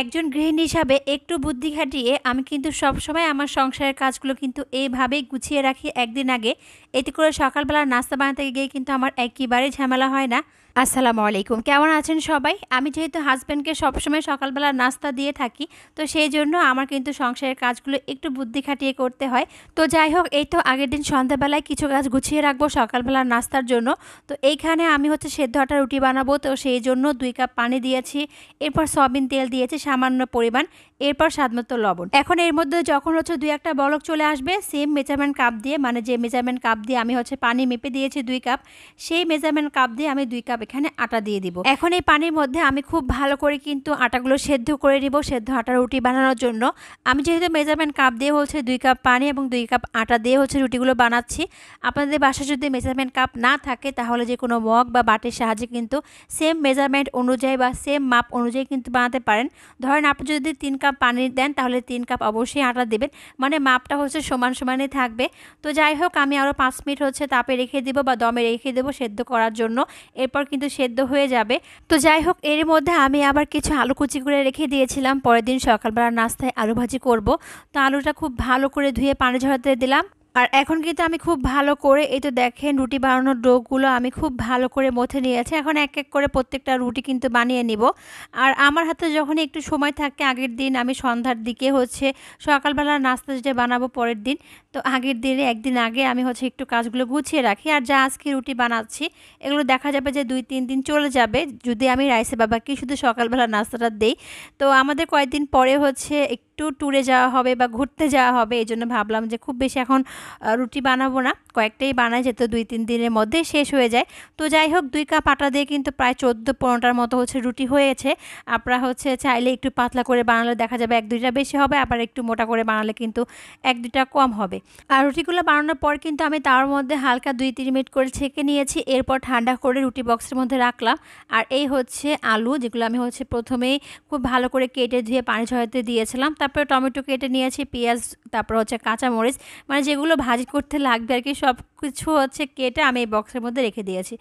একজন গৃহিণী হিসাবে একটু বুদ্ধি খাটিয়ে আমি কিন্তু সবসময় আমার সংসারের কাজগুলো কিন্তু এইভাবেই গুছিয়ে রাখি একদিন আগে এতে করে সকালবেলা নাস্তা বানাতে গিয়ে কিন্তু আমার একেবারেই ঝামেলা হয় না আসসালামু আলাইকুম কেমন আছেন সবাই আমি যেহেতু হাজব্যান্ডকে সবসময় সকালবেলা নাস্তা দিয়ে থাকি তো সেই জন্য আমার কিন্তু সংসারের কাজগুলো একটু বুদ্ধি খাটিয়ে করতে হয় তো যাই হোক এই তো আগের দিন সন্ধ্যাবেলায় কিছু গাছ গুছিয়ে রাখবো সকালবেলার নাস্তার জন্য তো এইখানে আমি হচ্ছে সেদ্ধ আটা রুটি বানাবো তো সেই জন্য দুই কাপ পানি দিয়েছি এরপর সয়াবিন তেল দিয়েছি সামান্য পরিমাণ এরপর স্বাদমতো লবণ এখন এর মধ্যে যখন হচ্ছে দুই একটা বলক চলে আসবে সেম মেজারমেন্ট কাপ দিয়ে মানে যে মেজারমেন্ট কাপ দিয়ে আমি হচ্ছে পানি মেপে দিয়েছি দুই কাপ সেই মেজারমেন্ট কাপ দিয়ে আমি দুই কাপ এখানে আটা দিয়ে দিব এখন এই পানির মধ্যে আমি খুব ভালো করে কিন্তু আটাগুলো সেদ্ধ করে নিব সেদ্ধ আটা রুটি বানানোর জন্য আমি যেহেতু মেজারমেন্ট কাপ দিয়ে হচ্ছে দুই কাপ পানি এবং দুই কাপ আটা দিয়ে হচ্ছে রুটিগুলো বানাচ্ছি আপনাদের বাসায় যদি মেজারমেন্ট কাপ না থাকে তাহলে যে কোনো মগ বা বাটির সাহায্যে কিন্তু সেম মেজারমেন্ট অনুযায়ী বা সেম মাপ অনুযায়ী কিন্তু বানাতে পারেন ধরেন আপনি যদি তিন কাপ পানি দেন তাহলে তিন কাপ অবশ্যই আটা দেবেন মানে মাপটা হচ্ছে সমান সমানই থাকবে তো যাই হোক আমি আরও পাঁচ মিনিট হচ্ছে তাপে রেখে দেবো বা দমে রেখে দেবো সেদ্ধ করার জন্য এরপর কিন্তু সেদ্ধ হয়ে যাবে তো যাই হোক এর মধ্যে আমি আবার কিছু আলু কুচি করে রেখে দিয়েছিলাম পরের দিন সকালবেলা নাস্তায় আলু ভাজি করব তো আলুটা খুব ভালো করে ধুয়ে পানি ঝরাতে দিলাম আর এখন কিন্তু আমি খুব ভালো করে এই তো দেখেন রুটি বানানোর ডোগুলো আমি খুব ভালো করে মথে নিয়েছি এখন এক এক করে প্রত্যেকটা রুটি কিন্তু বানিয়ে নিব আর আমার হাতে যখন একটু সময় থাকে আগের দিন আমি সন্ধ্যার দিকে হচ্ছে সকালবেলা নাস্তা যেটা বানাবো পরের দিন তো আগের দিনে একদিন আগে আমি হচ্ছে একটু কাজগুলো গুছিয়ে রাখি আর যা আজকে রুটি বানাচ্ছি এগুলো দেখা যাবে যে দুই তিন দিন চলে যাবে যদি আমি রাইসে বাবাকে শুধু সকালবেলা নাস্তাটা দেই তো আমাদের কয়েকদিন পরে হচ্ছে একটু ট্যুরে যাওয়া হবে বা ঘুরতে যাওয়া হবে এই জন্য ভাবলাম যে খুব বেশি এখন রুটি বানাবো না কয়েকটাই বানাই যেত দুই তিন দিনের মধ্যে শেষ হয়ে যায় তো যাই হোক দুই কাপ আটা দিয়ে কিন্তু প্রায় চোদ্দো পনেরোটার মতো হচ্ছে রুটি হয়েছে আপনারা হচ্ছে চাইলে একটু পাতলা করে বানালে দেখা যাবে এক দুইটা বেশি হবে আবার একটু মোটা করে বানালে কিন্তু এক দুইটা কম হবে আর রুটিগুলো বানানোর পর কিন্তু আমি তার মধ্যে হালকা দুই তিন মিনিট করে ছেঁকে নিয়েছি এরপর ঠান্ডা করে রুটি বক্সের মধ্যে রাখলাম আর এই হচ্ছে আলু যেগুলো আমি হচ্ছে প্রথমেই খুব ভালো করে কেটে ধুয়ে পানি ঝরাতে দিয়েছিলাম তারপরে টমেটো কেটে নিয়েছি পেঁয়াজ তারপর হচ্ছে কাঁচামরিচ মানে যেগুলো ভাজি করতে লাগবে আর কি সব কিছু হচ্ছে কেটে আমি এই বক্সের মধ্যে রেখে দিয়েছি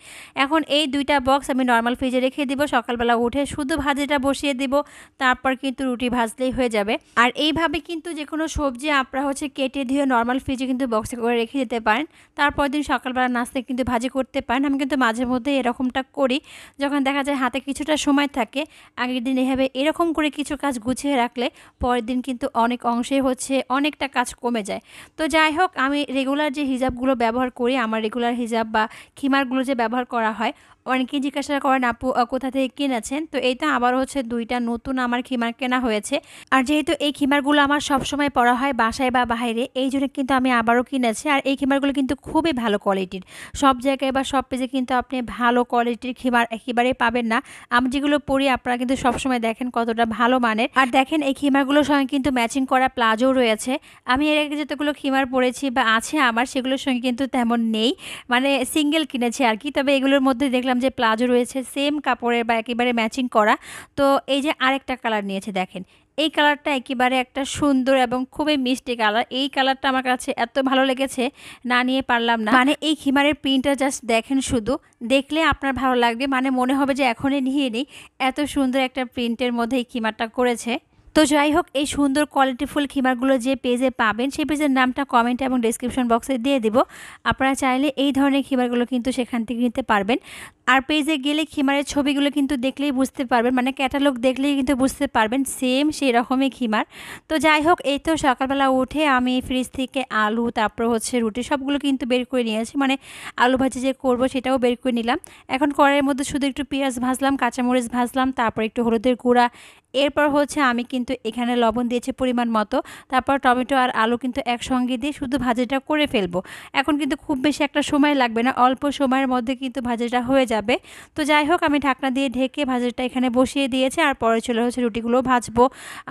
এখন এই দুইটা বক্স আমি নর্মাল ফ্রিজে রেখে দিব সকালবেলা উঠে শুধু ভাজিটা বসিয়ে দিব তারপর কিন্তু রুটি ভাজলেই হয়ে যাবে আর এইভাবে কিন্তু যে কোনো সবজি আপনারা হচ্ছে কেটে ধুয়ে নর্মাল ফ্রিজে কিন্তু বক্সে করে রেখে দিতে পারেন তারপর দিন সকালবেলা নাস্তা কিন্তু ভাজি করতে পারেন আমি কিন্তু মাঝে মধ্যে এরকমটা করি যখন দেখা যায় হাতে কিছুটা সময় থাকে আগের দিন এভাবে এরকম করে কিছু কাজ গুছিয়ে রাখলে পরের দিন কিন্তু অনেক অংশে হচ্ছে অনেকটা কাজ কমে যায় তো যাই হোক আমি রেগুলার যে হিজাবগুলো ব্যবহার করি আমার রেগুলার হিজাব বা খিমারগুলো যে ব্যবহার করা হয় অনেকেই জিজ্ঞাসা করেন আপু কোথা থেকে কিনেছেন তো এই তো আবার হচ্ছে দুইটা নতুন আমার খিমার কেনা হয়েছে আর যেহেতু এই খিমারগুলো আমার সব সময় পরা হয় বাসায় বা বাইরে এই জন্য কিন্তু আমি আবারও কিনেছি আর এই খিমারগুলো কিন্তু খুবই ভালো কোয়ালিটির সব জায়গায় বা সব পেজে কিন্তু আপনি ভালো কোয়ালিটির খিমার একেবারেই পাবেন না আমি যেগুলো পরি আপনারা কিন্তু সবসময় দেখেন কতটা ভালো মানের আর দেখেন এই খিমারগুলোর সঙ্গে কিন্তু ম্যাচিং করা প্লাজো রয়েছে আমি এর আগে যতগুলো খিমার পরেছি বা আছে আমার সেগুলোর সঙ্গে কিন্তু তেমন নেই মানে সিঙ্গেল কিনেছি আর কি তবে এগুলোর মধ্যে দেখলাম বললাম যে প্লাজো রয়েছে সেম কাপড়ের বা একেবারে ম্যাচিং করা তো এই যে আরেকটা কালার নিয়েছে দেখেন এই কালারটা একেবারে একটা সুন্দর এবং খুবই মিষ্টি কালার এই কালারটা আমার কাছে এত ভালো লেগেছে না নিয়ে পারলাম না মানে এই খিমারের প্রিন্টটা জাস্ট দেখেন শুধু দেখলে আপনার ভালো লাগবে মানে মনে হবে যে এখনই নিয়ে নিই এত সুন্দর একটা প্রিন্টের মধ্যে এই খিমারটা করেছে তো যাই হোক এই সুন্দর কোয়ালিটিফুল খিমারগুলো যে পেজে পাবেন সেই পেজের নামটা কমেন্ট এবং ডিসক্রিপশন বক্সে দিয়ে দেবো আপনারা চাইলে এই ধরনের খিমারগুলো কিন্তু সেখান থেকে নিতে পারবেন আর পেজে গেলে খিমারের ছবিগুলো কিন্তু দেখলেই বুঝতে পারবেন মানে ক্যাটালগ দেখলেই কিন্তু বুঝতে পারবেন সেম সেই রকমই খিমার তো যাই হোক এই তো সকালবেলা উঠে আমি ফ্রিজ থেকে আলু তারপর হচ্ছে রুটি সবগুলো কিন্তু বের করে নিয়েছি মানে আলু ভাজি যে করব সেটাও বের করে নিলাম এখন কড়াইয়ের মধ্যে শুধু একটু পেঁয়াজ ভাজলাম কাঁচামরিচ ভাজলাম তারপর একটু হলুদের গুঁড়া এরপর হচ্ছে আমি কিন্তু এখানে লবণ দিয়েছি পরিমাণ মতো তারপর টমেটো আর আলু কিন্তু একসঙ্গে দিয়ে শুধু ভাজিটা করে ফেলবো এখন কিন্তু খুব বেশি একটা সময় লাগবে না অল্প সময়ের মধ্যে কিন্তু ভাজিটা হয়ে যাবে যাবে তো যাই হোক আমি ঢাকনা দিয়ে ঢেকে ভাজিটা এখানে বসিয়ে দিয়েছি আর পরে চলে হচ্ছে রুটিগুলো ভাজবো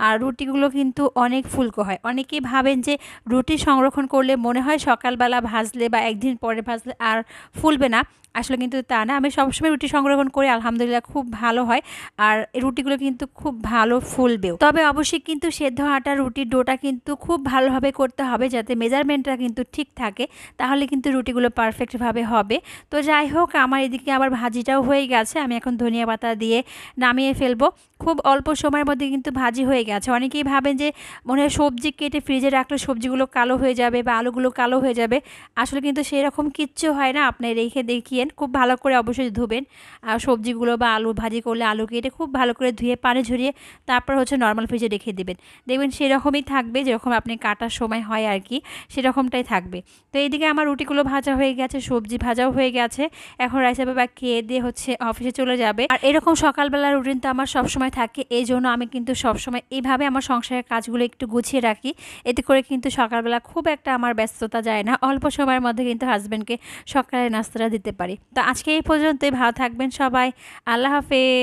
আর রুটিগুলো কিন্তু অনেক ফুলকো হয় অনেকেই ভাবেন যে রুটি সংরক্ষণ করলে মনে হয় সকালবেলা ভাজলে বা একদিন পরে ভাজলে আর ফুলবে না আসলে কিন্তু তা না আমি সবসময় রুটি সংরক্ষণ করি আলহামদুলিল্লাহ খুব ভালো হয় আর রুটিগুলো কিন্তু খুব ভালো ফুলবেও তবে অবশ্যই কিন্তু সেদ্ধ আটা রুটির ডোটা কিন্তু খুব ভালোভাবে করতে হবে যাতে মেজারমেন্টটা কিন্তু ঠিক থাকে তাহলে কিন্তু রুটিগুলো পারফেক্টভাবে হবে তো যাই হোক আমার এদিকে আবার ভাজিটাও হয়ে গেছে আমি এখন ধনিয়া পাতা দিয়ে নামিয়ে ফেলবো খুব অল্প সময়ের মধ্যে কিন্তু ভাজি হয়ে গেছে অনেকেই ভাবেন যে মনে হয় সবজি কেটে ফ্রিজে রাখলে সবজিগুলো কালো হয়ে যাবে বা আলুগুলো কালো হয়ে যাবে আসলে কিন্তু সেই রকম কিচ্ছু হয় না আপনি রেখে দেখিয়ে নেবেন খুব ভালো করে অবশ্যই ধুবেন আর সবজিগুলো বা আলু ভাজি করলে আলু কেটে খুব ভালো করে ধুয়ে পানি ঝরিয়ে তারপর হচ্ছে নর্মাল ফ্রিজে রেখে দেবেন দেখবেন সেরকমই থাকবে যেরকম আপনি কাটার সময় হয় আর কি সেরকমটাই থাকবে তো এইদিকে আমার রুটিগুলো ভাজা হয়ে গেছে সবজি ভাজাও হয়ে গেছে এখন রাইসা বাবা খেয়ে দিয়ে হচ্ছে অফিসে চলে যাবে আর এরকম সকালবেলার রুটিন তো আমার সবসময় থাকে এই জন্য আমি কিন্তু সবসময় এইভাবে আমার সংসারের কাজগুলো একটু গুছিয়ে রাখি এতে করে কিন্তু সকালবেলা খুব একটা আমার ব্যস্ততা যায় না অল্প সময়ের মধ্যে কিন্তু হাজব্যান্ডকে সকালে নাস্তাটা দিতে পারি তো আজকে এই পর্যন্তই ভালো থাকবেন সবাই আল্লাহ হাফেজ